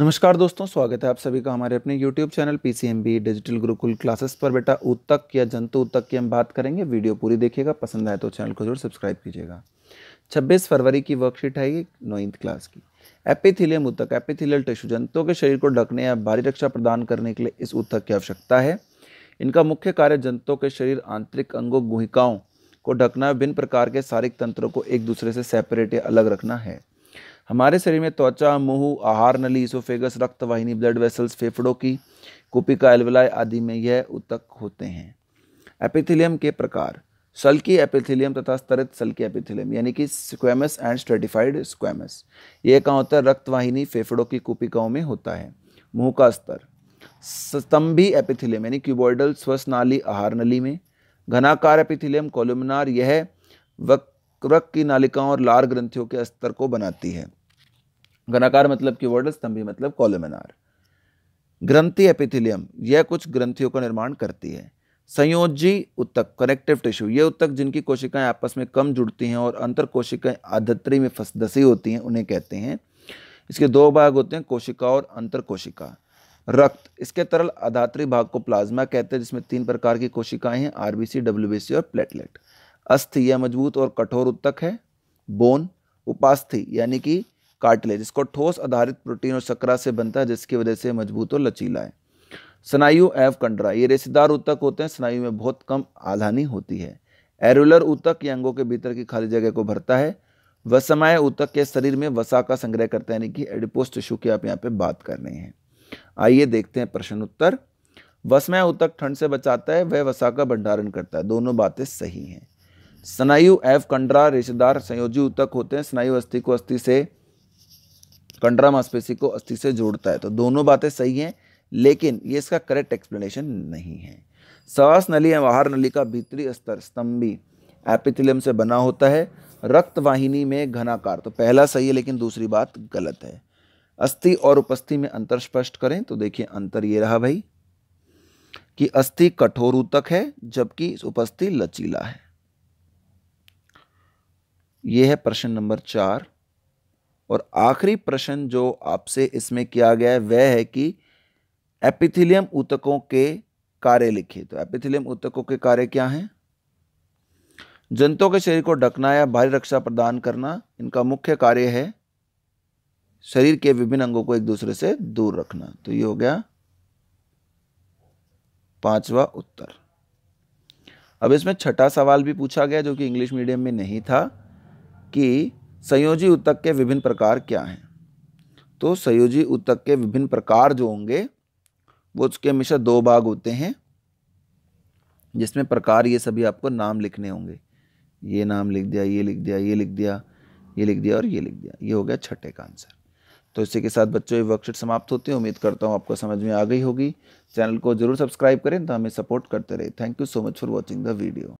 नमस्कार दोस्तों स्वागत है आप सभी का हमारे अपने YouTube channel P digital Gurukul classes पर बेटा उत्तक या जंतु उत्तक की हम बात करेंगे वीडियो पूरी देखिएगा पसंद आए तो चैनल को जरूर सब्सक्राइब कीजिएगा 26 फरवरी की वर्कशीट है ये नौन्थ क्लास की एपिथिलियम उत्तक एपिथिलियल टिश्यू जंतुओं के शरीर को ढकने या भारी रक्षा प्रदान करने के लिए इस उत्तक की आवश्यकता है इनका मुख्य कार्य जंतुओं के शरीर आंतरिक अंगों गुहिकाओं को ढकना विभिन्न प्रकार के शारीरिक तंत्रों को एक दूसरे से सेपरेट या अलग रखना है हमारे शरीर में त्वचा मुंह आहार नली इसोफेगस रक्त वाहिनी ब्लड वेसल्स फेफड़ों की कुपिका एल्वलाय आदि में यह उतक होते हैं एपिथिलियम के प्रकार सल्की एपिथिलियम तथा स्तरित सल्की एपिथिलियम यानी कि स्क्वेमस एंड स्ट्रेटिफाइड स्क्वेमस ये कहाँ होता है रक्तवाहिनी फेफड़ों की कुपिकाओं में होता है मुंह का स्तर स्तंभी एपिथिलियम यानी क्यूबॉइडल नाली आहार नली में घनाकार एपिथिलियम कोलुमिनार यह वक्रक की नालिकाओं और लार ग्रंथियों के स्तर को बनाती है घनाकार मतलब की वर्ड स्तंभी मतलब कॉलमेनार ग्रंथि एपिथिलियम यह कुछ ग्रंथियों का निर्माण करती है संयोजी उत्तक कनेक्टिव टिश्यू ये उत्तक जिनकी कोशिकाएं आपस में कम जुड़ती हैं और अंतर कोशिकाएं आधत्री में फसदसी होती हैं उन्हें कहते हैं इसके दो भाग होते हैं कोशिका और अंतर कोशिका रक्त इसके तरल अधात्री भाग को प्लाज्मा कहते हैं जिसमें तीन प्रकार की कोशिकाएं हैं आरबीसी डब्ल्यूबीसी और प्लेटलेट अस्थि यह मजबूत और कठोर उत्तक है बोन उपास्थि यानी कि कार्टिलेज इसको ठोस आधारित प्रोटीन और शकरा से बनता है जिसकी वजह से मजबूत और लचीला है स्नायु एव कंडरा ये रेसेदार ऊतक होते हैं स्नायु में बहुत कम आधानी होती है एरुलर ऊतक ये अंगों के भीतर की खाली जगह को भरता है वसमाय ऊतक के शरीर में वसा का संग्रह करता है यानी कि एडिपोस्ट टिश्यू की आप यहाँ पे बात कर रहे हैं आइए देखते हैं प्रश्न उत्तर वसमय ऊतक ठंड से बचाता है वह वसा का भंडारण करता है दोनों बातें सही हैं स्नायु एव कंडरा रेशेदार संयोजी ऊतक होते हैं स्नायु अस्थि को अस्थि से कंडरा मांसपेशी को अस्थि से जोड़ता है तो दोनों बातें सही हैं लेकिन ये इसका करेक्ट एक्सप्लेनेशन नहीं है श्वास नली या बाहर नली का भीतरी स्तर स्तंभी एपिथिलियम से बना होता है रक्त वाहिनी में घनाकार तो पहला सही है लेकिन दूसरी बात गलत है अस्थि और उपस्थि में अंतर स्पष्ट करें तो देखिए अंतर ये रहा भाई कि अस्थि कठोर ऊतक है जबकि उपस्थि लचीला है यह है प्रश्न नंबर चार और आखिरी प्रश्न जो आपसे इसमें किया गया है वह है कि एपिथिलियम ऊतकों के कार्य लिखिए तो एपिथिलियम ऊतकों के कार्य क्या हैं जंतुओं के शरीर को ढकना या भारी रक्षा प्रदान करना इनका मुख्य कार्य है शरीर के विभिन्न अंगों को एक दूसरे से दूर रखना तो ये हो गया पांचवा उत्तर अब इसमें छठा सवाल भी पूछा गया जो कि इंग्लिश मीडियम में नहीं था कि संयोजी उत्तक के विभिन्न प्रकार क्या हैं तो संयोजी उत्तक के विभिन्न प्रकार जो होंगे वो उसके हमेशा दो भाग होते हैं जिसमें प्रकार ये सभी आपको नाम लिखने होंगे ये नाम लिख दिया ये लिख दिया ये लिख दिया ये लिख दिया और ये लिख दिया ये हो गया छठे का आंसर तो इसी के साथ बच्चों ये वर्कशीट समाप्त होती है उम्मीद करता हूँ आपको समझ में आ गई होगी चैनल को जरूर सब्सक्राइब करें तो हमें सपोर्ट करते रहे thank you so much for watching the video